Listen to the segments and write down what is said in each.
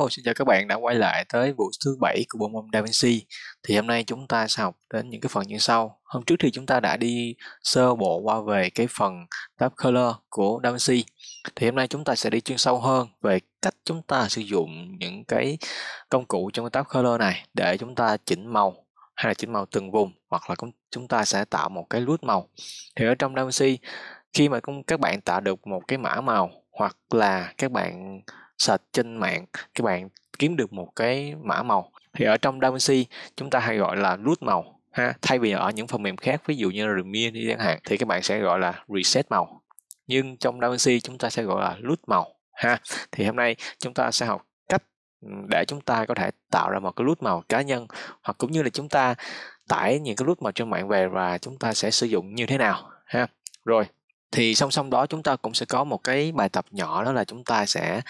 Oh, xin chào các bạn đã quay lại tới vụ thứ bảy của bộ môn DaVinci. Thì hôm nay chúng ta sẽ học đến những cái phần như sau. Hôm trước thì chúng ta đã đi sơ bộ qua về cái phần tab color của DaVinci. Thì hôm nay chúng ta sẽ đi chuyên sâu hơn về cách chúng ta sử dụng những cái công cụ trong cái tab color này để chúng ta chỉnh màu hay là chỉnh màu từng vùng hoặc là chúng ta sẽ tạo một cái lút màu. Thì ở trong DaVinci khi mà các bạn tạo được một cái mã màu hoặc là các bạn search trên mạng các bạn kiếm được một cái mã màu thì ở trong DaVinci chúng ta hay gọi là root màu ha thay vì ở những phần mềm khác ví dụ như là Premiere đi chẳng hạn thì các bạn sẽ gọi là reset màu nhưng trong DaVinci chúng ta sẽ gọi là root màu ha thì hôm nay chúng ta sẽ học cách để chúng ta có thể tạo ra một cái root màu cá nhân hoặc cũng như là chúng ta tải những cái root màu trên mạng về và chúng ta sẽ sử dụng như thế nào ha rồi thì song song đó chúng ta cũng sẽ có một cái bài tập nhỏ đó là chúng ta sẽ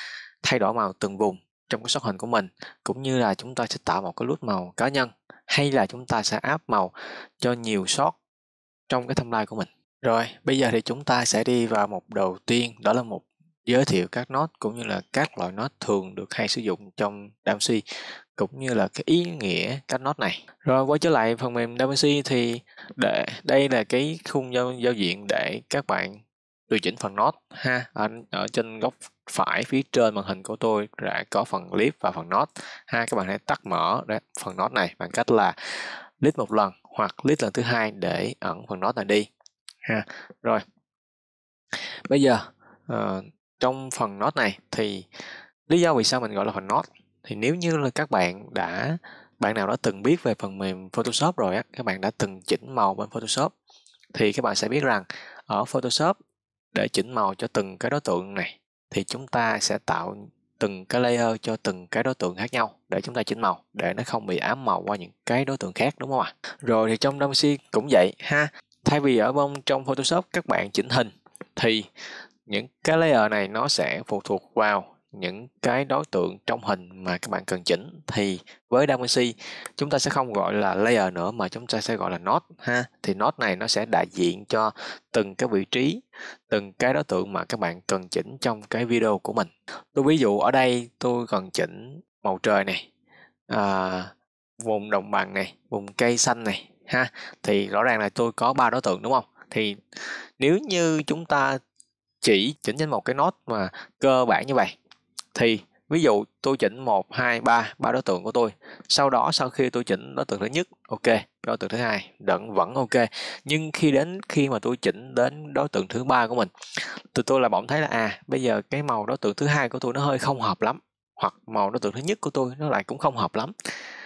thay đổi màu từng vùng trong cái xuất hình của mình cũng như là chúng ta sẽ tạo một cái nút màu cá nhân hay là chúng ta sẽ áp màu cho nhiều shot trong cái timeline của mình rồi bây giờ thì chúng ta sẽ đi vào mục đầu tiên đó là mục giới thiệu các nốt cũng như là các loại nốt thường được hay sử dụng trong DaVinci cũng như là cái ý nghĩa các nốt này rồi quay trở lại phần mềm DaVinci thì để đây là cái khung giao, giao diện để các bạn điều chỉnh phần node ha ở, ở trên góc phải phía trên màn hình của tôi đã có phần clip và phần node ha các bạn hãy tắt mở để phần node này bằng cách là clip một lần hoặc clip lần thứ hai để ẩn phần node này đi ha rồi bây giờ uh, trong phần node này thì lý do vì sao mình gọi là phần node thì nếu như là các bạn đã bạn nào đã từng biết về phần mềm Photoshop rồi á các bạn đã từng chỉnh màu bên Photoshop thì các bạn sẽ biết rằng ở Photoshop để chỉnh màu cho từng cái đối tượng này thì chúng ta sẽ tạo từng cái layer cho từng cái đối tượng khác nhau để chúng ta chỉnh màu để nó không bị ám màu qua những cái đối tượng khác đúng không ạ rồi thì trong DaVinci cũng vậy ha thay vì ở bông trong Photoshop các bạn chỉnh hình thì những cái layer này nó sẽ phụ thuộc vào những cái đối tượng trong hình mà các bạn cần chỉnh thì với DaVinci chúng ta sẽ không gọi là layer nữa mà chúng ta sẽ gọi là node ha thì node này nó sẽ đại diện cho từng cái vị trí từng cái đối tượng mà các bạn cần chỉnh trong cái video của mình tôi ví dụ ở đây tôi cần chỉnh màu trời này à, vùng đồng bằng này vùng cây xanh này ha thì rõ ràng là tôi có ba đối tượng đúng không thì nếu như chúng ta chỉ chỉnh trên một cái nốt mà cơ bản như vậy thì ví dụ tôi chỉnh một hai ba ba đối tượng của tôi sau đó sau khi tôi chỉnh đối tượng thứ nhất ok đối tượng thứ hai vẫn vẫn ok nhưng khi đến khi mà tôi chỉnh đến đối tượng thứ ba của mình tụi tôi là bỗng thấy là à bây giờ cái màu đối tượng thứ hai của tôi nó hơi không hợp lắm hoặc màu đối tượng thứ nhất của tôi nó lại cũng không hợp lắm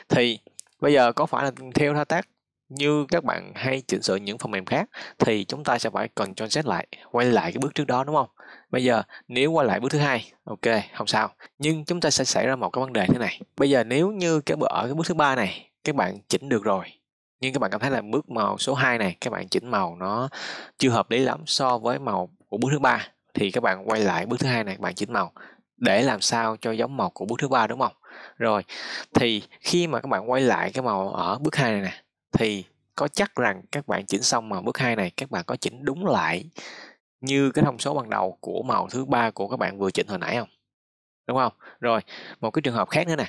thì bây giờ có phải là theo thao tác như các bạn hay chỉnh sửa những phần mềm khác thì chúng ta sẽ phải cần cho xét lại quay lại cái bước trước đó đúng không Bây giờ nếu quay lại bước thứ hai, ok, không sao. Nhưng chúng ta sẽ xảy ra một cái vấn đề thế này. Bây giờ nếu như cái ở cái bước thứ ba này các bạn chỉnh được rồi nhưng các bạn cảm thấy là bước màu số 2 này các bạn chỉnh màu nó chưa hợp lý lắm so với màu của bước thứ ba thì các bạn quay lại bước thứ hai này các bạn chỉnh màu để làm sao cho giống màu của bước thứ ba đúng không rồi thì khi mà các bạn quay lại cái màu ở bước hai này nè thì có chắc rằng các bạn chỉnh xong màu bước hai này các bạn có chỉnh đúng lại như cái thông số ban đầu của màu thứ ba của các bạn vừa chỉnh hồi nãy không đúng không rồi một cái trường hợp khác nữa nè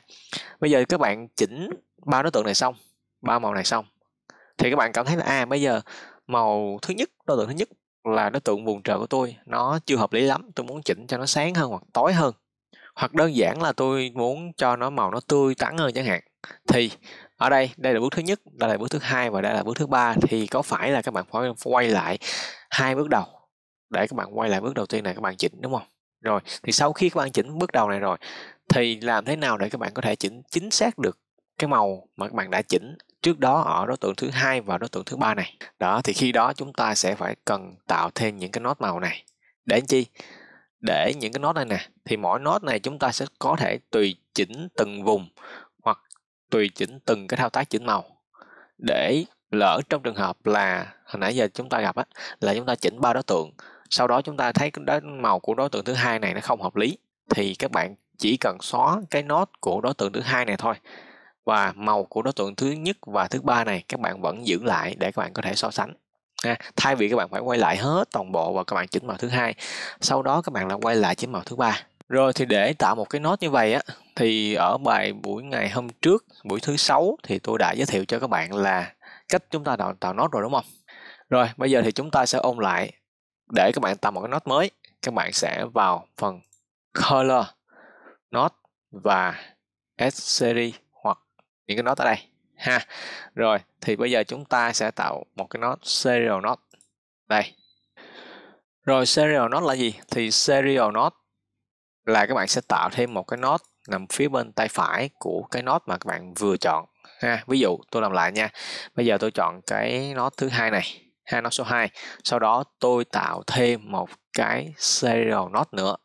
bây giờ các bạn chỉnh ba đối tượng này xong ba màu này xong thì các bạn cảm thấy là à bây giờ màu thứ nhất đối tượng thứ nhất là đối tượng vùng trời của tôi nó chưa hợp lý lắm tôi muốn chỉnh cho nó sáng hơn hoặc tối hơn hoặc đơn giản là tôi muốn cho nó màu nó tươi tắn hơn chẳng hạn thì ở đây đây là bước thứ nhất đây là bước thứ hai và đây là bước thứ ba thì có phải là các bạn phải quay lại hai bước đầu để các bạn quay lại bước đầu tiên này các bạn chỉnh đúng không rồi thì sau khi các bạn chỉnh bước đầu này rồi thì làm thế nào để các bạn có thể chỉnh chính xác được cái màu mà các bạn đã chỉnh trước đó ở đối tượng thứ hai và đối tượng thứ ba này đó thì khi đó chúng ta sẽ phải cần tạo thêm những cái nốt màu này để chi để những cái nốt này nè thì mỗi nốt này chúng ta sẽ có thể tùy chỉnh từng vùng hoặc tùy chỉnh từng cái thao tác chỉnh màu để lỡ trong trường hợp là hồi nãy giờ chúng ta gặp á là chúng ta chỉnh ba đối tượng sau đó chúng ta thấy cái màu của đối tượng thứ hai này nó không hợp lý thì các bạn chỉ cần xóa cái nốt của đối tượng thứ hai này thôi và màu của đối tượng thứ nhất và thứ ba này các bạn vẫn giữ lại để các bạn có thể so sánh à, thay vì các bạn phải quay lại hết toàn bộ và các bạn chỉnh màu thứ hai sau đó các bạn lại quay lại chỉnh màu thứ ba rồi thì để tạo một cái nốt như vậy á thì ở bài buổi ngày hôm trước buổi thứ sáu thì tôi đã giới thiệu cho các bạn là cách chúng ta tạo, tạo nốt rồi đúng không rồi bây giờ thì chúng ta sẽ ôn lại để các bạn tạo một cái node mới các bạn sẽ vào phần color node và s series hoặc những cái node ở đây ha rồi thì bây giờ chúng ta sẽ tạo một cái node serial node đây rồi serial node là gì thì serial node là các bạn sẽ tạo thêm một cái node nằm phía bên tay phải của cái node mà các bạn vừa chọn ha ví dụ tôi làm lại nha bây giờ tôi chọn cái node thứ hai này hai node số 2 sau đó tôi tạo thêm một cái serial node nữa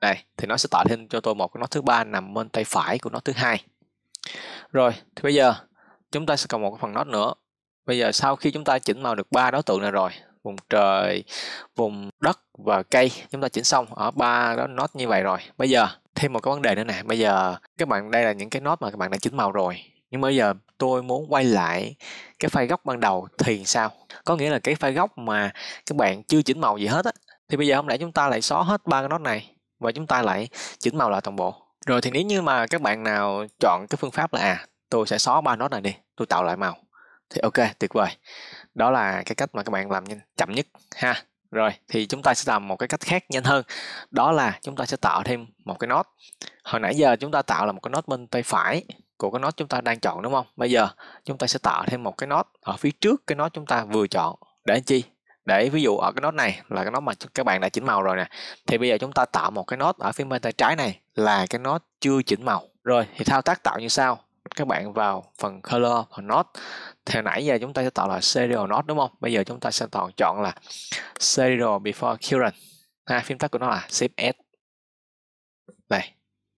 đây thì nó sẽ tạo thêm cho tôi một cái node thứ ba nằm bên tay phải của node thứ hai rồi thì bây giờ chúng ta sẽ còn một cái phần node nữa bây giờ sau khi chúng ta chỉnh màu được ba đối tượng này rồi vùng trời vùng đất và cây chúng ta chỉnh xong ở ba đó nốt như vậy rồi bây giờ thêm một cái vấn đề nữa nè bây giờ các bạn đây là những cái nốt mà các bạn đã chỉnh màu rồi nhưng bây giờ tôi muốn quay lại cái file gốc ban đầu thì sao có nghĩa là cái file gốc mà các bạn chưa chỉnh màu gì hết á thì bây giờ không lẽ chúng ta lại xóa hết ba cái nốt này và chúng ta lại chỉnh màu lại toàn bộ rồi thì nếu như mà các bạn nào chọn cái phương pháp là à tôi sẽ xóa ba nốt này đi tôi tạo lại màu thì ok tuyệt vời đó là cái cách mà các bạn làm nhanh chậm nhất ha rồi thì chúng ta sẽ làm một cái cách khác nhanh hơn đó là chúng ta sẽ tạo thêm một cái nốt hồi nãy giờ chúng ta tạo là một cái nốt bên tay phải của cái nốt chúng ta đang chọn đúng không bây giờ chúng ta sẽ tạo thêm một cái nốt ở phía trước cái nốt chúng ta vừa chọn để chi để ví dụ ở cái nốt này là cái nốt mà các bạn đã chỉnh màu rồi nè thì bây giờ chúng ta tạo một cái nốt ở phía bên tay trái này là cái nốt chưa chỉnh màu rồi thì thao tác tạo như sau các bạn vào phần color và nốt. thì nãy giờ chúng ta sẽ tạo là serial node đúng không bây giờ chúng ta sẽ toàn chọn là serial before current ha phím tắt của nó là shift s đây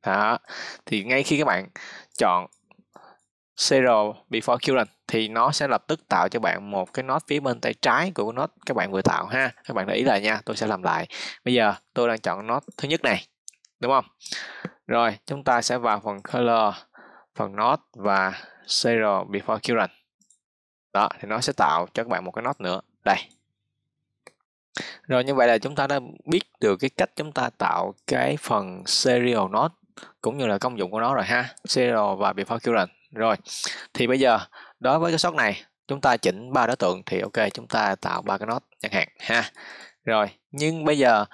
đó thì ngay khi các bạn chọn Zero before current thì nó sẽ lập tức tạo cho bạn một cái nốt phía bên tay trái của nốt các bạn vừa tạo ha các bạn để ý lại nha tôi sẽ làm lại bây giờ tôi đang chọn nốt thứ nhất này đúng không rồi chúng ta sẽ vào phần color phần nốt và Zero before current đó thì nó sẽ tạo cho các bạn một cái nốt nữa đây rồi như vậy là chúng ta đã biết được cái cách chúng ta tạo cái phần serial node cũng như là công dụng của nó rồi ha zero và before current rồi thì bây giờ đối với cái shot này chúng ta chỉnh ba đối tượng thì ok chúng ta tạo ba cái nốt chẳng hạn ha rồi nhưng bây giờ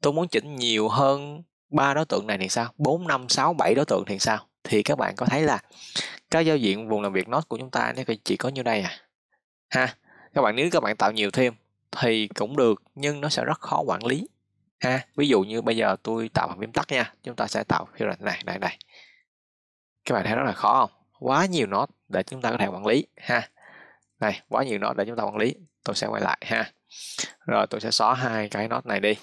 tôi muốn chỉnh nhiều hơn ba đối tượng này thì sao bốn năm sáu bảy đối tượng thì sao thì các bạn có thấy là cái giao diện vùng làm việc nốt của chúng ta nó chỉ có như đây à ha các bạn nếu các bạn tạo nhiều thêm thì cũng được nhưng nó sẽ rất khó quản lý ha ví dụ như bây giờ tôi tạo bằng phím tắt nha chúng ta sẽ tạo parent này này này các bạn thấy rất là khó không quá nhiều nó để chúng ta có thể quản lý ha này quá nhiều nó để chúng ta quản lý tôi sẽ quay lại ha rồi tôi sẽ xóa hai cái nốt này đi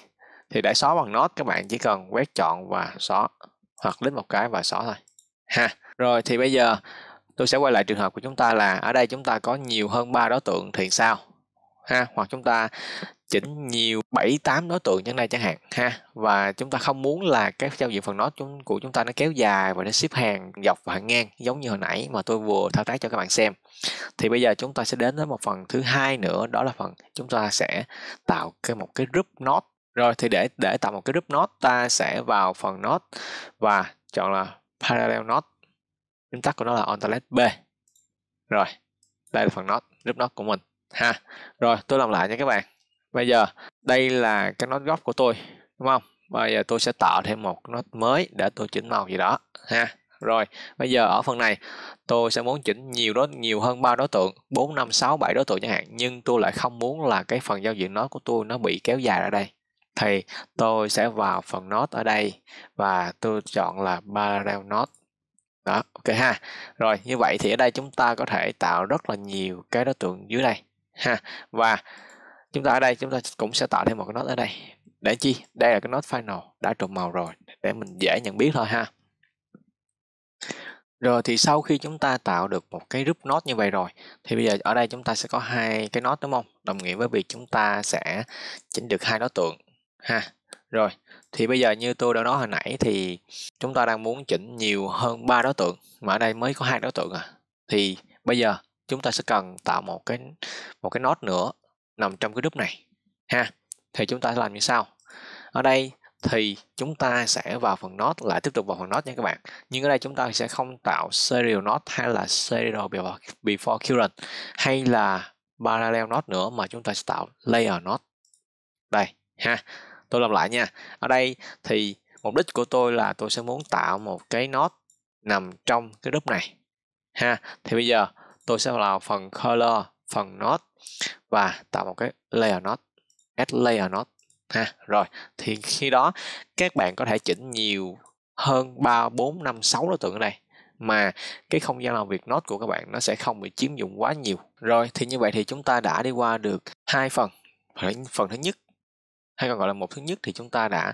thì để xóa bằng nốt các bạn chỉ cần quét chọn và xóa hoặc đến một cái và xóa thôi ha rồi thì bây giờ tôi sẽ quay lại trường hợp của chúng ta là ở đây chúng ta có nhiều hơn ba đối tượng thì sao ha hoặc chúng ta chỉnh nhiều 7 8 đối tượng chẳng đây chẳng hạn ha và chúng ta không muốn là cái giao diện phần nó của chúng ta nó kéo dài và nó xếp hàng dọc và hàng ngang giống như hồi nãy mà tôi vừa thao tác cho các bạn xem thì bây giờ chúng ta sẽ đến với một phần thứ hai nữa đó là phần chúng ta sẽ tạo cái một cái group note rồi thì để để tạo một cái group note ta sẽ vào phần note và chọn là parallel note nguyên tắc của nó là alternate b rồi đây là phần note group note của mình ha rồi tôi làm lại nha các bạn bây giờ đây là cái nốt góc của tôi đúng không bây giờ tôi sẽ tạo thêm một nốt mới để tôi chỉnh màu gì đó ha rồi bây giờ ở phần này tôi sẽ muốn chỉnh nhiều đó nhiều hơn ba đối tượng 4 5 6 7 đối tượng chẳng hạn nhưng tôi lại không muốn là cái phần giao diện nốt của tôi nó bị kéo dài ra đây thì tôi sẽ vào phần nốt ở đây và tôi chọn là parallel node đó ok ha rồi như vậy thì ở đây chúng ta có thể tạo rất là nhiều cái đối tượng dưới đây ha và chúng ta ở đây chúng ta cũng sẽ tạo thêm một cái nốt ở đây để chi đây là cái nốt final đã trộn màu rồi để mình dễ nhận biết thôi ha rồi thì sau khi chúng ta tạo được một cái group nốt như vậy rồi thì bây giờ ở đây chúng ta sẽ có hai cái nốt đúng không? Đồng nghĩa với việc chúng ta sẽ chỉnh được hai đối tượng ha. Rồi, thì bây giờ như tôi đã nói hồi nãy thì chúng ta đang muốn chỉnh nhiều hơn ba đối tượng mà ở đây mới có hai đối tượng à. Thì bây giờ chúng ta sẽ cần tạo một cái một cái nốt nữa nằm trong cái group này ha thì chúng ta sẽ làm như sau ở đây thì chúng ta sẽ vào phần node lại tiếp tục vào phần node nha các bạn nhưng ở đây chúng ta sẽ không tạo serial node hay là serial before current hay là parallel node nữa mà chúng ta sẽ tạo layer node đây ha tôi làm lại nha ở đây thì mục đích của tôi là tôi sẽ muốn tạo một cái node nằm trong cái group này ha thì bây giờ tôi sẽ vào phần color phần node và tạo một cái layer node add layer node ha rồi thì khi đó các bạn có thể chỉnh nhiều hơn 3 4 5 6 đối tượng ở đây mà cái không gian làm việc node của các bạn nó sẽ không bị chiếm dụng quá nhiều rồi thì như vậy thì chúng ta đã đi qua được hai phần phần thứ nhất hay còn gọi là một thứ nhất thì chúng ta đã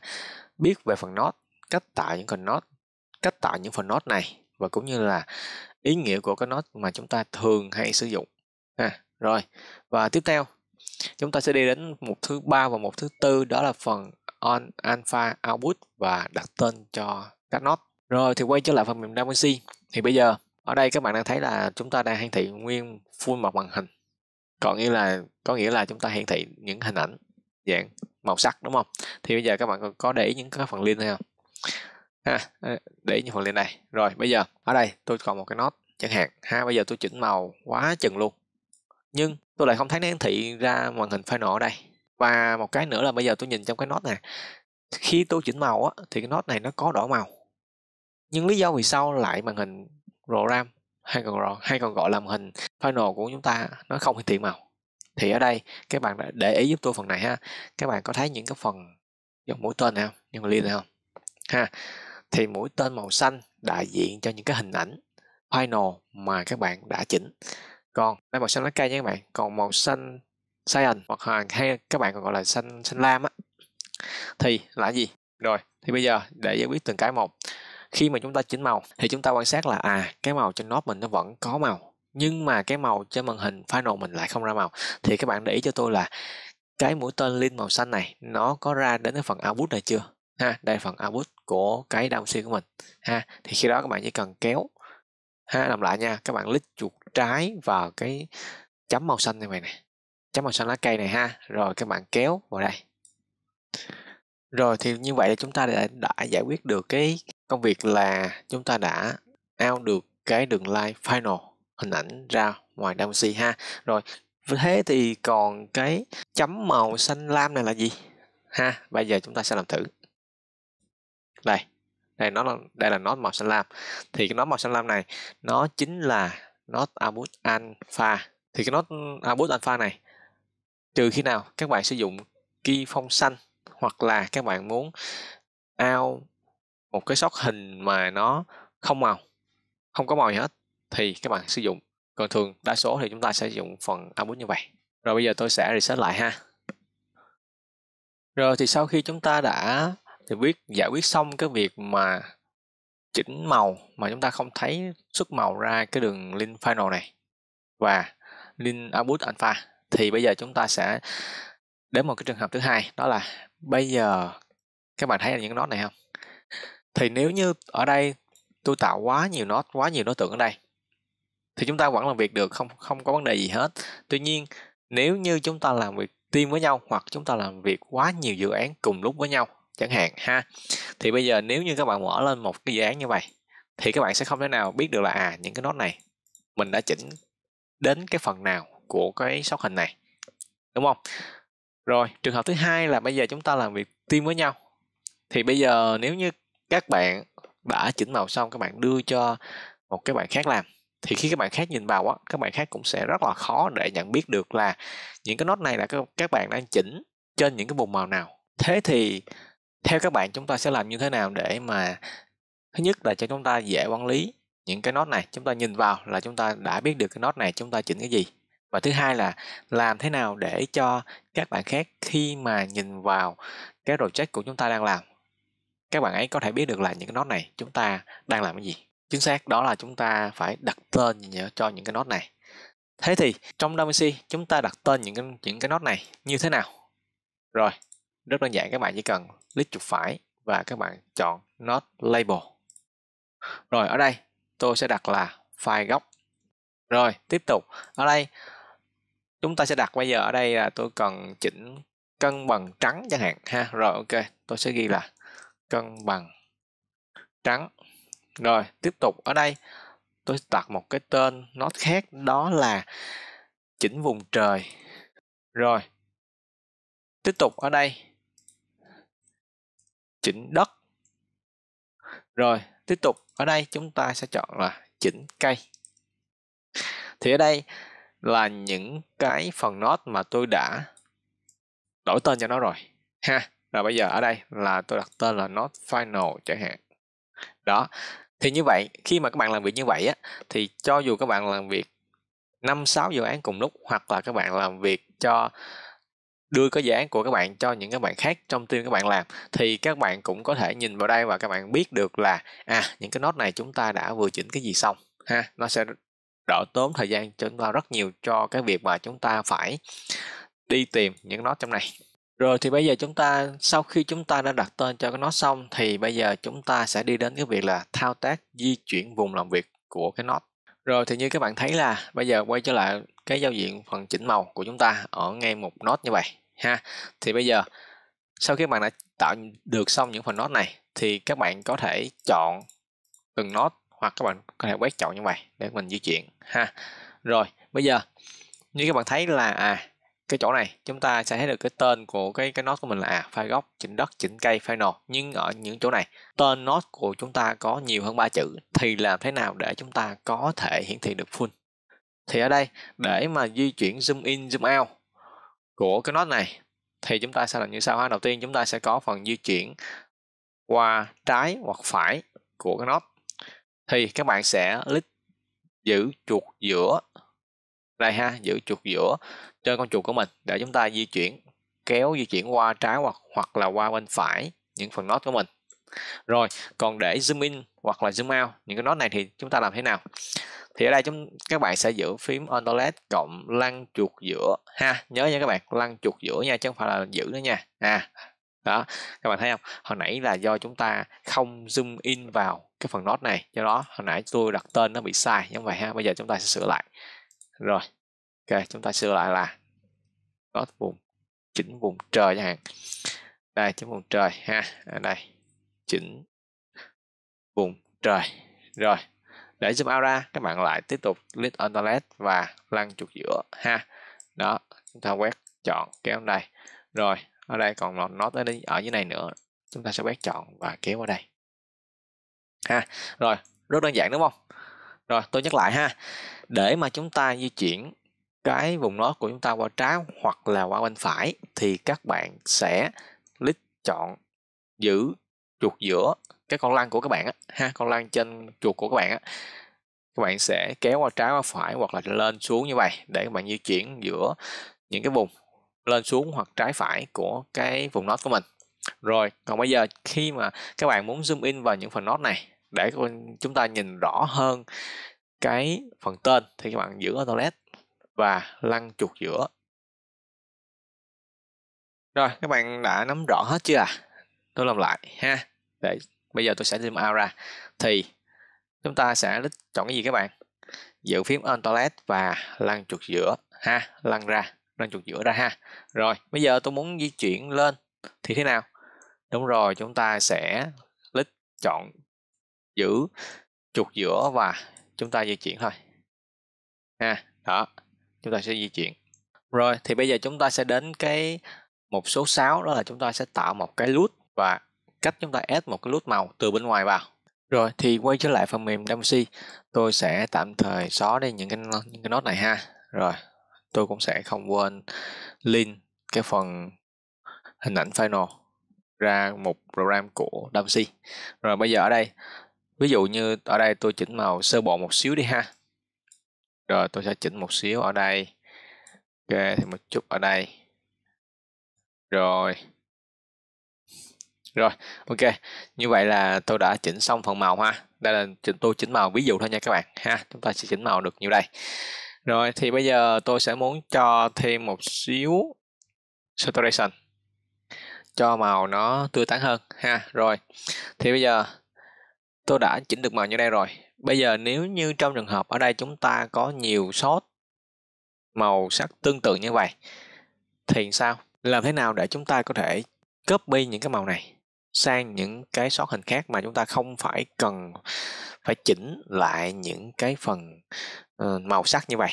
biết về phần node cách tạo những phần node cách tạo những phần node này và cũng như là ý nghĩa của cái node mà chúng ta thường hay sử dụng à rồi và tiếp theo chúng ta sẽ đi đến một thứ ba và một thứ tư đó là phần on alpha output và đặt tên cho các nốt rồi thì quay trở lại phần mềm DaVinci thì bây giờ ở đây các bạn đang thấy là chúng ta đang hiển thị nguyên full mặt màn hình còn nghĩa là có nghĩa là chúng ta hiển thị những hình ảnh dạng màu sắc đúng không thì bây giờ các bạn có để ý những cái phần link này không ha à, ờ, để ý những phần link này rồi bây giờ ở đây tôi còn một cái nốt chẳng hạn ha bây giờ tôi chỉnh màu quá chừng luôn nhưng tôi lại không thấy nó hiển thị ra màn hình final ở đây và một cái nữa là bây giờ tôi nhìn trong cái nốt này khi tôi chỉnh màu á, thì cái nốt này nó có đỏ màu nhưng lý do vì sao lại màn hình RAM hay còn hay còn gọi là màn hình final của chúng ta nó không hiển thị màu thì ở đây các bạn để ý giúp tôi phần này ha các bạn có thấy những cái phần dòng mũi tên này không nhưng liên này không ha thì mũi tên màu xanh đại diện cho những cái hình ảnh final mà các bạn đã chỉnh còn đây màu xanh lá cây nha các bạn còn màu xanh cyan hoặc là hay các bạn còn gọi là xanh xanh lam á thì là gì rồi thì bây giờ để giải quyết từng cái một khi mà chúng ta chỉnh màu thì chúng ta quan sát là à cái màu trên nốt mình nó vẫn có màu nhưng mà cái màu trên màn hình final mình lại không ra màu thì các bạn để ý cho tôi là cái mũi tên link màu xanh này nó có ra đến cái phần output này chưa ha đây là phần output của cái downstream của mình ha thì khi đó các bạn chỉ cần kéo ha làm lại nha các bạn lít chuột trái vào cái chấm màu xanh như vậy này chấm màu xanh lá cây này ha rồi các bạn kéo vào đây rồi thì như vậy là chúng ta đã, đã giải quyết được cái công việc là chúng ta đã ao được cái đường line final hình ảnh ra ngoài DaVinci ha rồi thế thì còn cái chấm màu xanh lam này là gì ha bây giờ chúng ta sẽ làm thử đây đây nó là đây là nó màu xanh lam thì cái nó màu xanh lam này nó chính là not output alpha thì cái not output alpha này trừ khi nào các bạn sử dụng key phong xanh hoặc là các bạn muốn out một cái shot hình mà nó không màu không có màu gì hết thì các bạn sử dụng còn thường đa số thì chúng ta sẽ sử dụng phần output như vậy rồi bây giờ tôi sẽ reset lại ha rồi thì sau khi chúng ta đã thì biết giải quyết xong cái việc mà chỉnh màu mà chúng ta không thấy xuất màu ra cái đường link final này và link output alpha thì bây giờ chúng ta sẽ đến một cái trường hợp thứ hai đó là bây giờ các bạn thấy là những nốt này không thì nếu như ở đây tôi tạo quá nhiều nốt quá nhiều đối tượng ở đây thì chúng ta vẫn làm việc được không không có vấn đề gì hết tuy nhiên nếu như chúng ta làm việc team với nhau hoặc chúng ta làm việc quá nhiều dự án cùng lúc với nhau chẳng hạn ha thì bây giờ nếu như các bạn mở lên một cái dự án như vậy thì các bạn sẽ không thể nào biết được là à những cái nốt này mình đã chỉnh đến cái phần nào của cái sóc hình này đúng không rồi trường hợp thứ hai là bây giờ chúng ta làm việc team với nhau thì bây giờ nếu như các bạn đã chỉnh màu xong các bạn đưa cho một cái bạn khác làm thì khi các bạn khác nhìn vào á các bạn khác cũng sẽ rất là khó để nhận biết được là những cái nốt này là các bạn đang chỉnh trên những cái vùng màu nào thế thì theo các bạn chúng ta sẽ làm như thế nào để mà thứ nhất là cho chúng ta dễ quản lý những cái nốt này chúng ta nhìn vào là chúng ta đã biết được cái nốt này chúng ta chỉnh cái gì và thứ hai là làm thế nào để cho các bạn khác khi mà nhìn vào cái project của chúng ta đang làm các bạn ấy có thể biết được là những cái nốt này chúng ta đang làm cái gì chính xác đó là chúng ta phải đặt tên cho những cái nốt này thế thì trong DaVinci chúng ta đặt tên những cái những cái nốt này như thế nào rồi rất đơn giản các bạn chỉ cần click chuột phải và các bạn chọn not label rồi ở đây tôi sẽ đặt là file gốc rồi tiếp tục ở đây chúng ta sẽ đặt bây giờ ở đây là tôi cần chỉnh cân bằng trắng chẳng hạn ha rồi ok tôi sẽ ghi là cân bằng trắng rồi tiếp tục ở đây tôi đặt một cái tên nó khác đó là chỉnh vùng trời rồi tiếp tục ở đây chỉnh đất rồi tiếp tục ở đây chúng ta sẽ chọn là chỉnh cây thì ở đây là những cái phần nốt mà tôi đã đổi tên cho nó rồi ha rồi bây giờ ở đây là tôi đặt tên là nốt final chẳng hạn đó thì như vậy khi mà các bạn làm việc như vậy á thì cho dù các bạn làm việc năm sáu dự án cùng lúc hoặc là các bạn làm việc cho đưa cái dự án của các bạn cho những các bạn khác trong team các bạn làm thì các bạn cũng có thể nhìn vào đây và các bạn biết được là à những cái nốt này chúng ta đã vừa chỉnh cái gì xong ha nó sẽ đỡ tốn thời gian cho chúng ta rất nhiều cho cái việc mà chúng ta phải đi tìm những nốt trong này rồi thì bây giờ chúng ta sau khi chúng ta đã đặt tên cho cái nốt xong thì bây giờ chúng ta sẽ đi đến cái việc là thao tác di chuyển vùng làm việc của cái nốt rồi thì như các bạn thấy là bây giờ quay trở lại cái giao diện phần chỉnh màu của chúng ta ở ngay một nốt như vậy ha thì bây giờ sau khi các bạn đã tạo được xong những phần nốt này thì các bạn có thể chọn từng nốt hoặc các bạn có thể quét chọn như vậy để mình di chuyển ha rồi bây giờ như các bạn thấy là à cái chỗ này chúng ta sẽ thấy được cái tên của cái cái nốt của mình là à, file gốc chỉnh đất chỉnh cây final nhưng ở những chỗ này tên nốt của chúng ta có nhiều hơn ba chữ thì làm thế nào để chúng ta có thể hiển thị được full thì ở đây để mà di chuyển zoom in zoom out của cái nốt này thì chúng ta sẽ làm như sau ha đầu tiên chúng ta sẽ có phần di chuyển qua trái hoặc phải của cái nốt. thì các bạn sẽ lít giữ chuột giữa đây ha giữ chuột giữa trên con chuột của mình để chúng ta di chuyển kéo di chuyển qua trái hoặc hoặc là qua bên phải những phần nốt của mình rồi còn để zoom in hoặc là zoom out những cái nốt này thì chúng ta làm thế nào thì ở đây chúng các bạn sẽ giữ phím Alt cộng lăn chuột giữa ha nhớ nha các bạn lăn chuột giữa nha chứ không phải là giữ nữa nha à đó các bạn thấy không hồi nãy là do chúng ta không zoom in vào cái phần nốt này do đó hồi nãy tôi đặt tên nó bị sai giống vậy ha bây giờ chúng ta sẽ sửa lại rồi ok chúng ta sửa lại là nốt vùng chỉnh vùng trời chẳng hạn đây chỉnh vùng trời ha ở đây chỉnh vùng trời rồi để zoom out ra các bạn lại tiếp tục click on toilet và lăn chuột giữa ha đó chúng ta quét chọn kéo đến đây rồi ở đây còn lọt nó ở, ở dưới này nữa chúng ta sẽ quét chọn và kéo qua đây ha rồi rất đơn giản đúng không rồi tôi nhắc lại ha để mà chúng ta di chuyển cái vùng nó của chúng ta qua trái hoặc là qua bên phải thì các bạn sẽ click chọn giữ chuột giữa cái con lăn của các bạn á ha con lăn trên chuột của các bạn á các bạn sẽ kéo qua trái qua phải hoặc là lên xuống như vậy để các bạn di chuyển giữa những cái vùng lên xuống hoặc trái phải của cái vùng nốt của mình rồi còn bây giờ khi mà các bạn muốn zoom in vào những phần nốt này để chúng ta nhìn rõ hơn cái phần tên thì các bạn giữ auto led và lăn chuột giữa rồi các bạn đã nắm rõ hết chưa à tôi làm lại ha để bây giờ tôi sẽ zoom out ra thì chúng ta sẽ chọn cái gì các bạn giữ phím on toilet và lăn chuột giữa ha lăn ra lăn chuột giữa ra ha rồi bây giờ tôi muốn di chuyển lên thì thế nào đúng rồi chúng ta sẽ click chọn giữ chuột giữa và chúng ta di chuyển thôi ha đó chúng ta sẽ di chuyển rồi thì bây giờ chúng ta sẽ đến cái một số 6 đó là chúng ta sẽ tạo một cái nút và cách chúng ta add một cái nút màu từ bên ngoài vào rồi thì quay trở lại phần mềm DaVinci tôi sẽ tạm thời xóa đi những cái những cái nốt này ha rồi tôi cũng sẽ không quên link cái phần hình ảnh final ra một program của DaVinci rồi bây giờ ở đây ví dụ như ở đây tôi chỉnh màu sơ bộ một xíu đi ha rồi tôi sẽ chỉnh một xíu ở đây ok thì một chút ở đây rồi rồi ok như vậy là tôi đã chỉnh xong phần màu ha đây là tôi chỉnh màu ví dụ thôi nha các bạn ha chúng ta sẽ chỉnh màu được như đây rồi thì bây giờ tôi sẽ muốn cho thêm một xíu saturation cho màu nó tươi tắn hơn ha rồi thì bây giờ tôi đã chỉnh được màu như đây rồi bây giờ nếu như trong trường hợp ở đây chúng ta có nhiều sót màu sắc tương tự như vậy thì sao làm thế nào để chúng ta có thể copy những cái màu này sang những cái sót hình khác mà chúng ta không phải cần phải chỉnh lại những cái phần uh, màu sắc như vậy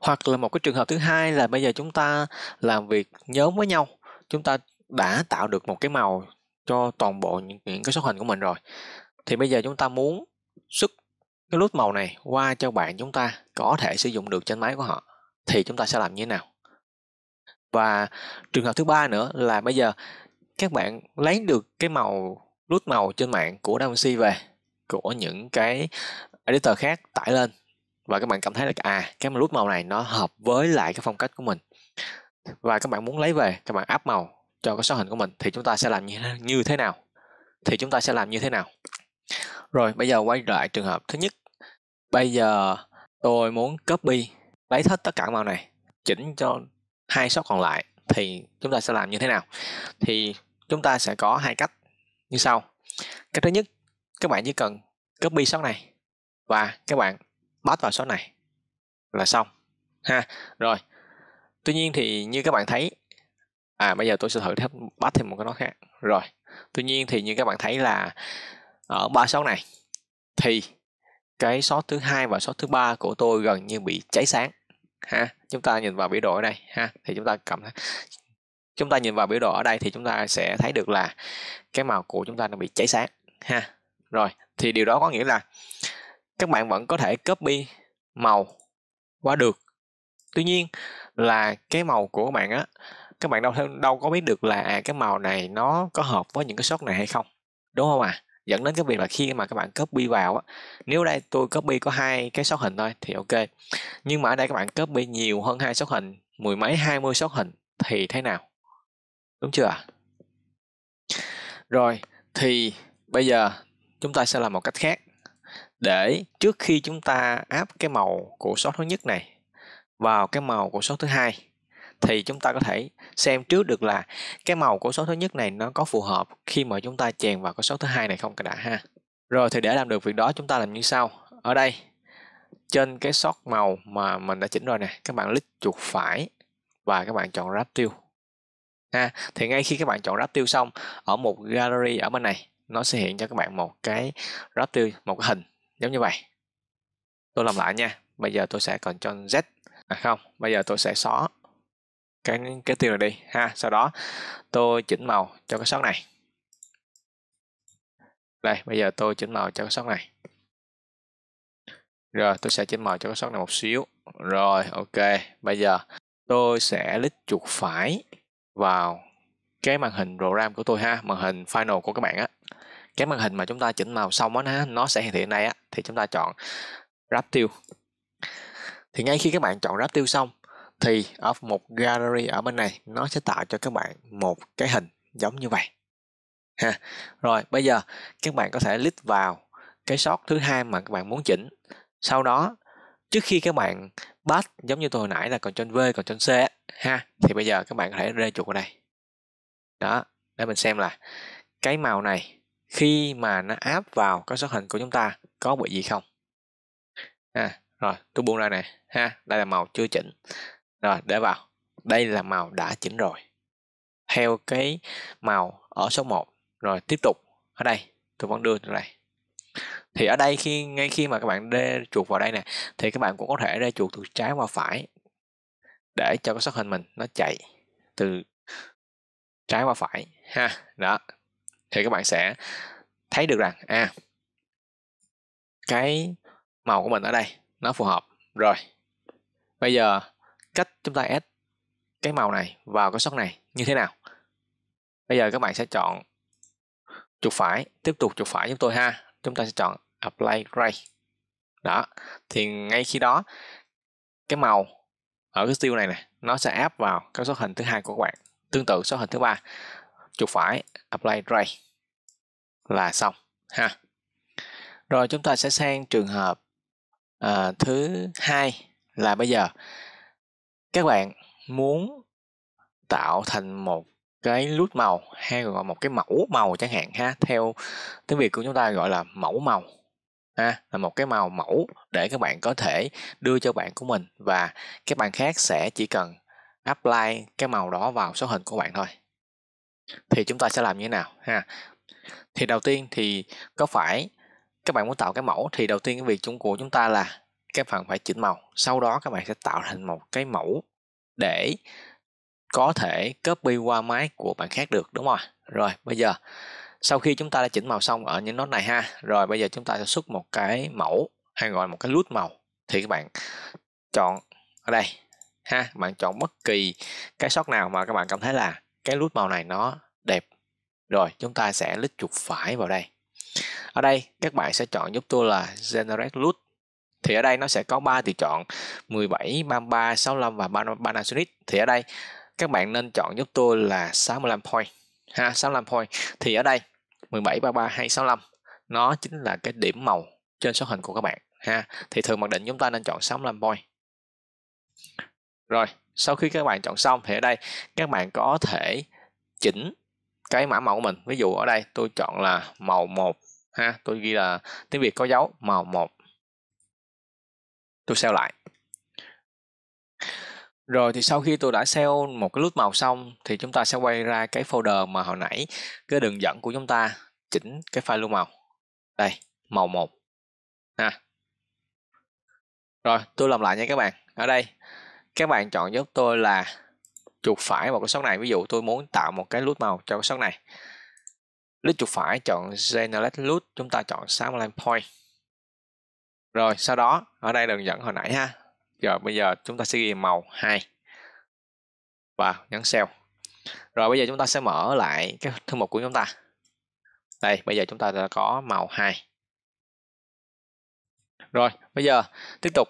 hoặc là một cái trường hợp thứ hai là bây giờ chúng ta làm việc nhóm với nhau chúng ta đã tạo được một cái màu cho toàn bộ những, những cái số hình của mình rồi thì bây giờ chúng ta muốn xuất cái nút màu này qua cho bạn chúng ta có thể sử dụng được trên máy của họ thì chúng ta sẽ làm như thế nào và trường hợp thứ ba nữa là bây giờ các bạn lấy được cái màu rút màu trên mạng của DaVinci về của những cái editor khác tải lên và các bạn cảm thấy là à cái rút màu này nó hợp với lại cái phong cách của mình và các bạn muốn lấy về các bạn áp màu cho cái số hình của mình thì chúng ta sẽ làm như, như thế nào thì chúng ta sẽ làm như thế nào rồi bây giờ quay lại trường hợp thứ nhất bây giờ tôi muốn copy lấy hết tất cả màu này chỉnh cho hai shot còn lại thì chúng ta sẽ làm như thế nào thì chúng ta sẽ có hai cách như sau cách thứ nhất các bạn chỉ cần copy số này và các bạn pass vào số này là xong ha rồi tuy nhiên thì như các bạn thấy à bây giờ tôi sẽ thử pass thêm một cái nó khác rồi tuy nhiên thì như các bạn thấy là ở ba số này thì cái số thứ hai và số thứ ba của tôi gần như bị cháy sáng ha chúng ta nhìn vào biểu đồ ở đây ha thì chúng ta cảm chúng ta nhìn vào biểu đồ ở đây thì chúng ta sẽ thấy được là cái màu của chúng ta nó bị cháy sáng ha rồi thì điều đó có nghĩa là các bạn vẫn có thể copy màu qua được tuy nhiên là cái màu của các bạn á các bạn đâu đâu có biết được là à, cái màu này nó có hợp với những cái shot này hay không đúng không ạ à? dẫn đến cái việc là khi mà các bạn copy vào á nếu đây tôi copy có hai cái shot hình thôi thì ok nhưng mà ở đây các bạn copy nhiều hơn hai shot hình mười mấy hai mươi shot hình thì thế nào đúng chưa ạ rồi thì bây giờ chúng ta sẽ làm một cách khác để trước khi chúng ta áp cái màu của số thứ nhất này vào cái màu của số thứ hai thì chúng ta có thể xem trước được là cái màu của số thứ nhất này nó có phù hợp khi mà chúng ta chèn vào cái số thứ hai này không cả đã ha rồi thì để làm được việc đó chúng ta làm như sau ở đây trên cái sót màu mà mình đã chỉnh rồi nè các bạn click chuột phải và các bạn chọn wrap tiêu ha thì ngay khi các bạn chọn ráp tiêu xong ở một gallery ở bên này nó sẽ hiện cho các bạn một cái ráp tiêu một cái hình giống như vậy tôi làm lại nha bây giờ tôi sẽ còn cho z à không bây giờ tôi sẽ xóa cái cái tiêu này đi ha sau đó tôi chỉnh màu cho cái sót này đây bây giờ tôi chỉnh màu cho cái sót này rồi tôi sẽ chỉnh màu cho cái sót này một xíu rồi ok bây giờ tôi sẽ lít chuột phải vào cái màn hình RAM của tôi ha màn hình final của các bạn á cái màn hình mà chúng ta chỉnh màu xong á nó sẽ hiển thị này á thì chúng ta chọn ráp tiêu thì ngay khi các bạn chọn ráp tiêu xong thì ở một gallery ở bên này nó sẽ tạo cho các bạn một cái hình giống như vậy ha rồi bây giờ các bạn có thể list vào cái shot thứ hai mà các bạn muốn chỉnh sau đó trước khi các bạn bắt giống như tôi hồi nãy là còn trên V còn trên C ha thì bây giờ các bạn có thể rê chuột vào đây đó để mình xem là cái màu này khi mà nó áp vào cái số hình của chúng ta có bị gì không ha, rồi tôi buông ra nè ha đây là màu chưa chỉnh rồi để vào đây là màu đã chỉnh rồi theo cái màu ở số 1 rồi tiếp tục ở đây tôi vẫn đưa ra đây thì ở đây khi ngay khi mà các bạn đê chuột vào đây nè thì các bạn cũng có thể đê chuột từ trái qua phải để cho cái xuất hình mình nó chạy từ trái qua phải ha đó thì các bạn sẽ thấy được rằng à cái màu của mình ở đây nó phù hợp rồi bây giờ cách chúng ta ép cái màu này vào cái xuất này như thế nào bây giờ các bạn sẽ chọn chuột phải tiếp tục chuột phải giúp tôi ha chúng ta sẽ chọn apply gray đó thì ngay khi đó cái màu ở cái tiêu này này nó sẽ áp vào cái số hình thứ hai của các bạn tương tự số hình thứ ba chuột phải apply gray là xong ha rồi chúng ta sẽ sang trường hợp uh, thứ hai là bây giờ các bạn muốn tạo thành một cái lút màu hay gọi một cái mẫu màu chẳng hạn ha theo tiếng việt của chúng ta gọi là mẫu màu ha là một cái màu mẫu để các bạn có thể đưa cho bạn của mình và các bạn khác sẽ chỉ cần apply cái màu đó vào số hình của bạn thôi thì chúng ta sẽ làm như thế nào ha thì đầu tiên thì có phải các bạn muốn tạo cái mẫu thì đầu tiên cái việc chúng của chúng ta là các bạn phải chỉnh màu sau đó các bạn sẽ tạo thành một cái mẫu để có thể copy qua máy của bạn khác được đúng không rồi bây giờ sau khi chúng ta đã chỉnh màu xong ở những nốt này ha rồi bây giờ chúng ta sẽ xuất một cái mẫu hay gọi một cái lút màu thì các bạn chọn ở đây ha bạn chọn bất kỳ cái shot nào mà các bạn cảm thấy là cái lút màu này nó đẹp rồi chúng ta sẽ lít chuột phải vào đây ở đây các bạn sẽ chọn giúp tôi là generate loot thì ở đây nó sẽ có 3 tùy chọn 17, 33, 65 và Panasonic thì ở đây các bạn nên chọn giúp tôi là 65 point ha 65 point thì ở đây 17 33 265 nó chính là cái điểm màu trên số hình của các bạn ha thì thường mặc định chúng ta nên chọn 65 point rồi sau khi các bạn chọn xong thì ở đây các bạn có thể chỉnh cái mã màu của mình ví dụ ở đây tôi chọn là màu 1 ha tôi ghi là tiếng Việt có dấu màu 1 tôi sao lại rồi thì sau khi tôi đã sell một cái lút màu xong thì chúng ta sẽ quay ra cái folder mà hồi nãy cái đường dẫn của chúng ta chỉnh cái file lưu màu. Đây, màu 1. Ha. Rồi, tôi làm lại nha các bạn. Ở đây các bạn chọn giúp tôi là chuột phải vào cái số này, ví dụ tôi muốn tạo một cái lút màu cho cái số này. List chuột phải chọn generate lút chúng ta chọn 65 point. Rồi, sau đó ở đây đường dẫn hồi nãy ha, rồi bây giờ chúng ta sẽ ghi màu 2 và nhấn sell. Rồi bây giờ chúng ta sẽ mở lại cái thư mục của chúng ta. Đây, bây giờ chúng ta đã có màu 2. Rồi, bây giờ tiếp tục.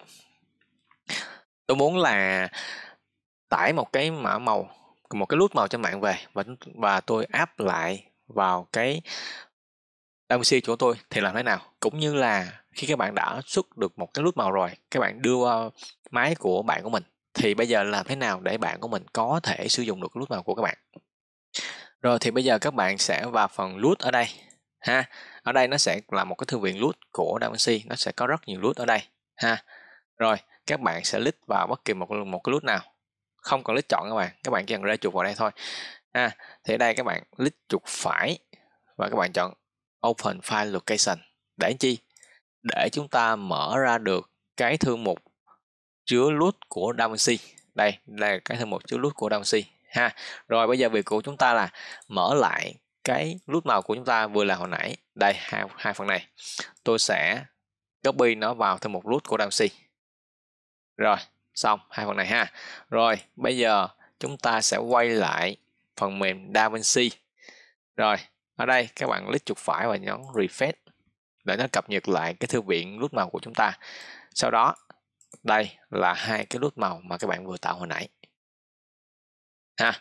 Tôi muốn là tải một cái mã màu một cái nút màu trên mạng về và và tôi áp lại vào cái MCU của tôi thì làm thế nào cũng như là khi các bạn đã xuất được một cái nút màu rồi các bạn đưa qua máy của bạn của mình thì bây giờ làm thế nào để bạn của mình có thể sử dụng được nút màu của các bạn rồi thì bây giờ các bạn sẽ vào phần loot ở đây ha ở đây nó sẽ là một cái thư viện loot của DaVinci nó sẽ có rất nhiều loot ở đây ha rồi các bạn sẽ lít vào bất kỳ một một cái loot nào không cần lít chọn các bạn các bạn chỉ cần ra chuột vào đây thôi ha thì ở đây các bạn lít chuột phải và các bạn chọn open file location để chi để chúng ta mở ra được cái thư mục chứa loot của DaVinci đây là cái thư mục chứa loot của DaVinci ha rồi bây giờ việc của chúng ta là mở lại cái nút màu của chúng ta vừa là hồi nãy đây hai, hai phần này tôi sẽ copy nó vào thư mục nút của DaVinci rồi xong hai phần này ha rồi bây giờ chúng ta sẽ quay lại phần mềm DaVinci rồi ở đây các bạn click chuột phải và nhấn refresh để nó cập nhật lại cái thư viện nút màu của chúng ta sau đó đây là hai cái nút màu mà các bạn vừa tạo hồi nãy ha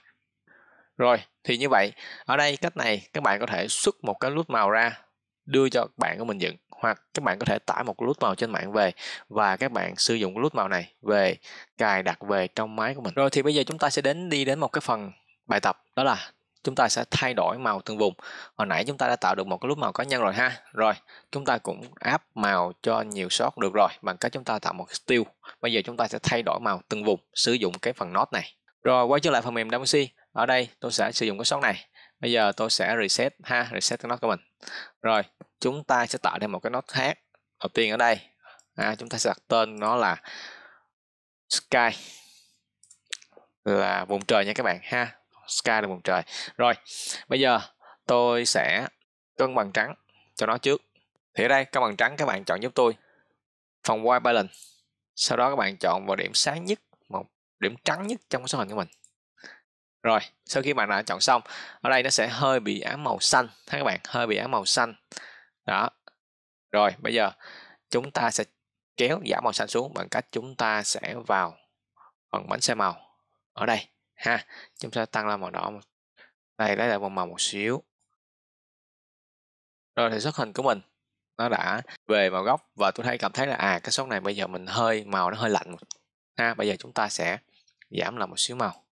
rồi thì như vậy ở đây cách này các bạn có thể xuất một cái nút màu ra đưa cho bạn của mình dựng hoặc các bạn có thể tải một nút màu trên mạng về và các bạn sử dụng nút màu này về cài đặt về trong máy của mình rồi thì bây giờ chúng ta sẽ đến đi đến một cái phần bài tập đó là chúng ta sẽ thay đổi màu từng vùng hồi nãy chúng ta đã tạo được một cái lúc màu cá nhân rồi ha rồi chúng ta cũng áp màu cho nhiều shot được rồi bằng cách chúng ta tạo một steel bây giờ chúng ta sẽ thay đổi màu từng vùng sử dụng cái phần nốt này rồi quay trở lại phần mềm Davinci ở đây tôi sẽ sử dụng cái shot này bây giờ tôi sẽ reset ha reset cái nốt của mình rồi chúng ta sẽ tạo thêm một cái nốt khác đầu tiên ở đây à, chúng ta sẽ đặt tên nó là sky là vùng trời nha các bạn ha sky là vùng trời rồi bây giờ tôi sẽ cân bằng trắng cho nó trước thì ở đây cân bằng trắng các bạn chọn giúp tôi Phòng white balance sau đó các bạn chọn vào điểm sáng nhất một điểm trắng nhất trong số hình của mình rồi sau khi bạn đã chọn xong ở đây nó sẽ hơi bị ám màu xanh thấy các bạn hơi bị ám màu xanh đó rồi bây giờ chúng ta sẽ kéo giảm màu xanh xuống bằng cách chúng ta sẽ vào phần bánh xe màu ở đây ha chúng ta tăng lên màu đỏ đây lấy lại một màu một xíu rồi thì xuất hình của mình nó đã về màu gốc và tôi thấy cảm thấy là à cái số này bây giờ mình hơi màu nó hơi lạnh ha bây giờ chúng ta sẽ giảm là một xíu màu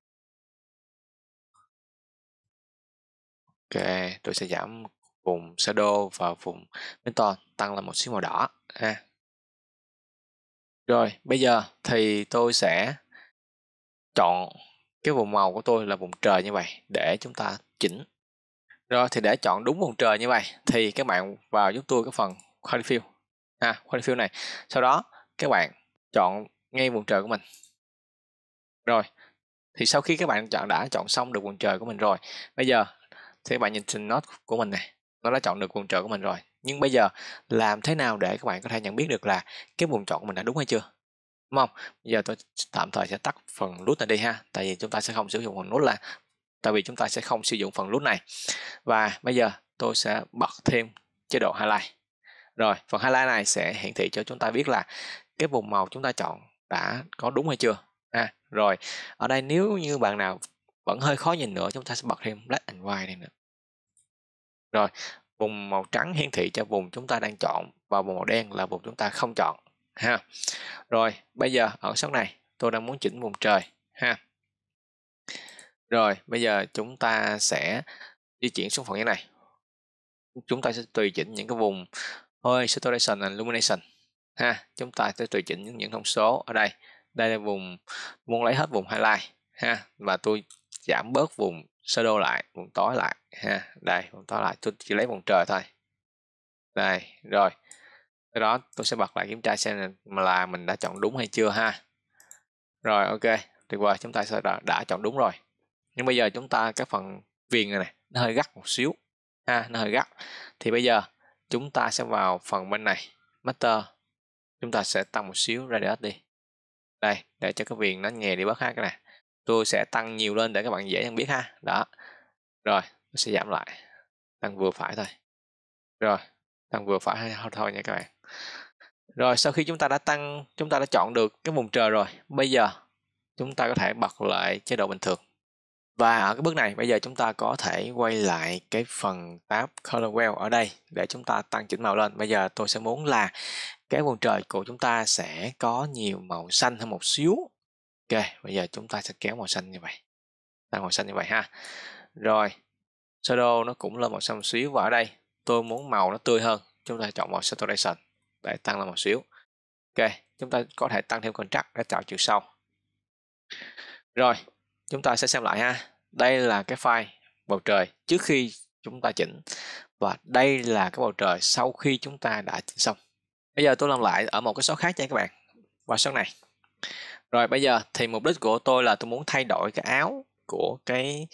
ok tôi sẽ giảm vùng shadow và vùng menton tăng lên một xíu màu đỏ ha rồi bây giờ thì tôi sẽ chọn cái vùng màu của tôi là vùng trời như vậy để chúng ta chỉnh rồi thì để chọn đúng vùng trời như vậy thì các bạn vào giúp tôi cái phần quality fill à quality fill này sau đó các bạn chọn ngay vùng trời của mình rồi thì sau khi các bạn chọn đã chọn xong được vùng trời của mình rồi bây giờ thì các bạn nhìn trên nốt của mình này nó đã chọn được vùng trời của mình rồi nhưng bây giờ làm thế nào để các bạn có thể nhận biết được là cái vùng chọn của mình đã đúng hay chưa đúng không bây giờ tôi tạm thời sẽ tắt phần nút này đi ha tại vì chúng ta sẽ không sử dụng phần nút là tại vì chúng ta sẽ không sử dụng phần nút này và bây giờ tôi sẽ bật thêm chế độ highlight rồi phần highlight này sẽ hiển thị cho chúng ta biết là cái vùng màu chúng ta chọn đã có đúng hay chưa à, rồi ở đây nếu như bạn nào vẫn hơi khó nhìn nữa chúng ta sẽ bật thêm black and white này nữa rồi vùng màu trắng hiển thị cho vùng chúng ta đang chọn và vùng màu đen là vùng chúng ta không chọn ha rồi bây giờ ở số này tôi đang muốn chỉnh vùng trời ha rồi bây giờ chúng ta sẽ di chuyển xuống phần như này chúng ta sẽ tùy chỉnh những cái vùng hơi saturation and illumination ha chúng ta sẽ tùy chỉnh những thông số ở đây đây là vùng muốn lấy hết vùng highlight ha và tôi giảm bớt vùng shadow lại vùng tối lại ha đây vùng tối lại tôi chỉ lấy vùng trời thôi đây rồi cái đó tôi sẽ bật lại kiểm tra xem là mình đã chọn đúng hay chưa ha rồi ok tuyệt vời chúng ta sẽ đã, đã chọn đúng rồi nhưng bây giờ chúng ta cái phần viền này này nó hơi gắt một xíu ha nó hơi gắt thì bây giờ chúng ta sẽ vào phần bên này master chúng ta sẽ tăng một xíu radius đi đây để cho cái viền nó nhẹ đi bớt ha cái này tôi sẽ tăng nhiều lên để các bạn dễ nhận biết ha đó rồi tôi sẽ giảm lại tăng vừa phải thôi rồi tăng vừa phải thôi nha các bạn rồi sau khi chúng ta đã tăng chúng ta đã chọn được cái vùng trời rồi bây giờ chúng ta có thể bật lại chế độ bình thường và ở cái bước này bây giờ chúng ta có thể quay lại cái phần tab color well ở đây để chúng ta tăng chỉnh màu lên bây giờ tôi sẽ muốn là cái vùng trời của chúng ta sẽ có nhiều màu xanh hơn một xíu ok bây giờ chúng ta sẽ kéo màu xanh như vậy tăng màu xanh như vậy ha rồi shadow nó cũng lên màu xanh một xíu và ở đây tôi muốn màu nó tươi hơn chúng ta chọn màu saturation để tăng lên một xíu ok chúng ta có thể tăng thêm contrast để tạo chiều sâu rồi chúng ta sẽ xem lại ha đây là cái file bầu trời trước khi chúng ta chỉnh và đây là cái bầu trời sau khi chúng ta đã chỉnh xong bây giờ tôi làm lại ở một cái số khác cho các bạn qua số này rồi bây giờ thì mục đích của tôi là tôi muốn thay đổi cái áo của cái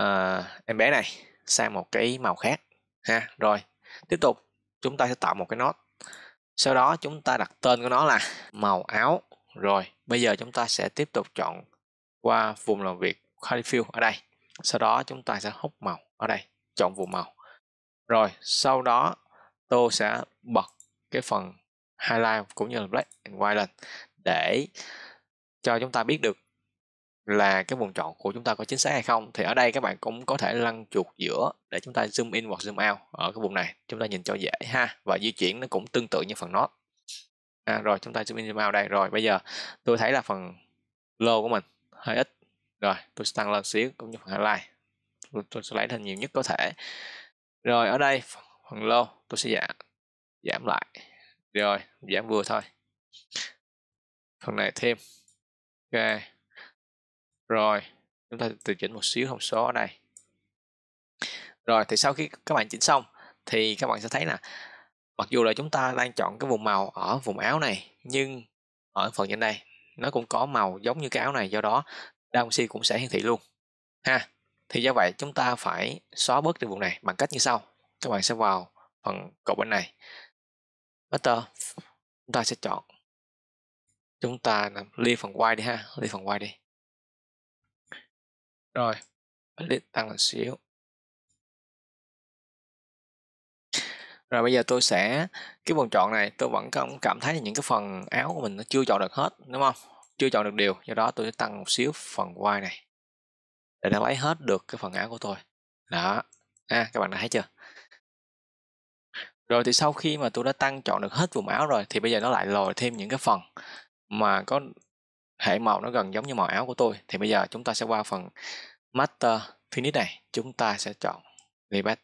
uh, em bé này sang một cái màu khác ha rồi tiếp tục chúng ta sẽ tạo một cái nốt sau đó chúng ta đặt tên của nó là màu áo rồi bây giờ chúng ta sẽ tiếp tục chọn qua vùng làm việc Qualify ở đây sau đó chúng ta sẽ hút màu ở đây chọn vùng màu rồi sau đó tôi sẽ bật cái phần highlight cũng như là black and white lên để cho chúng ta biết được là cái vùng chọn của chúng ta có chính xác hay không thì ở đây các bạn cũng có thể lăn chuột giữa để chúng ta zoom in hoặc zoom out ở cái vùng này chúng ta nhìn cho dễ ha và di chuyển nó cũng tương tự như phần nó à, rồi chúng ta zoom in zoom out đây rồi bây giờ tôi thấy là phần low của mình hơi ít rồi tôi sẽ tăng lên xíu cũng như phần highlight tôi, sẽ lấy thành nhiều nhất có thể rồi ở đây phần, low tôi sẽ giảm giảm lại rồi giảm vừa thôi phần này thêm ok rồi chúng ta điều chỉnh một xíu thông số ở đây rồi thì sau khi các bạn chỉnh xong thì các bạn sẽ thấy là mặc dù là chúng ta đang chọn cái vùng màu ở vùng áo này nhưng ở phần trên đây nó cũng có màu giống như cái áo này do đó Daunxi cũng sẽ hiển thị luôn ha thì do vậy chúng ta phải xóa bớt được vùng này bằng cách như sau các bạn sẽ vào phần cột bên này Master chúng ta sẽ chọn chúng ta làm ly phần white đi ha ly phần white đi rồi lên tăng một xíu rồi bây giờ tôi sẽ cái phần chọn này tôi vẫn không cảm thấy những cái phần áo của mình nó chưa chọn được hết đúng không chưa chọn được điều do đó tôi sẽ tăng một xíu phần Y này để nó lấy hết được cái phần áo của tôi đó à, các bạn đã thấy chưa rồi thì sau khi mà tôi đã tăng chọn được hết vùng áo rồi thì bây giờ nó lại lồi thêm những cái phần mà có hệ màu nó gần giống như màu áo của tôi thì bây giờ chúng ta sẽ qua phần master finish này chúng ta sẽ chọn rebate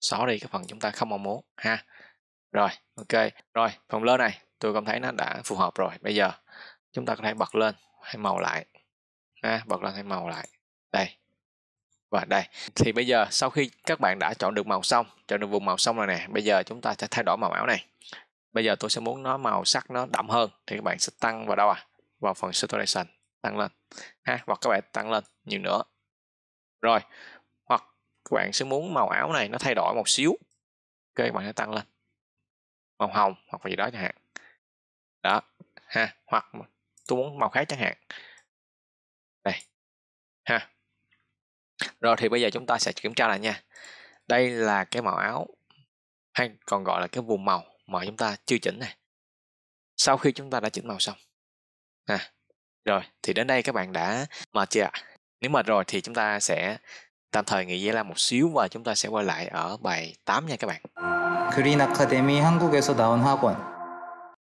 xóa đi cái phần chúng ta không mong muốn ha rồi ok rồi phần lớn này tôi cảm thấy nó đã phù hợp rồi bây giờ chúng ta có thể bật lên hay màu lại ha bật lên hay màu lại đây và đây thì bây giờ sau khi các bạn đã chọn được màu xong chọn được vùng màu xong rồi nè bây giờ chúng ta sẽ thay đổi màu áo này bây giờ tôi sẽ muốn nó màu sắc nó đậm hơn thì các bạn sẽ tăng vào đâu à vào phần saturation tăng lên ha hoặc các bạn tăng lên nhiều nữa rồi hoặc các bạn sẽ muốn màu áo này nó thay đổi một xíu ok các bạn sẽ tăng lên màu hồng hoặc gì đó chẳng hạn đó ha hoặc tôi muốn màu khác chẳng hạn đây ha rồi thì bây giờ chúng ta sẽ kiểm tra lại nha đây là cái màu áo hay còn gọi là cái vùng màu mà chúng ta chưa chỉnh này sau khi chúng ta đã chỉnh màu xong à, rồi thì đến đây các bạn đã mệt chưa ạ nếu mệt rồi thì chúng ta sẽ tạm thời nghỉ giải lao một xíu và chúng ta sẽ quay lại ở bài 8 nha các bạn. Green Academy 한국에서 나온 학원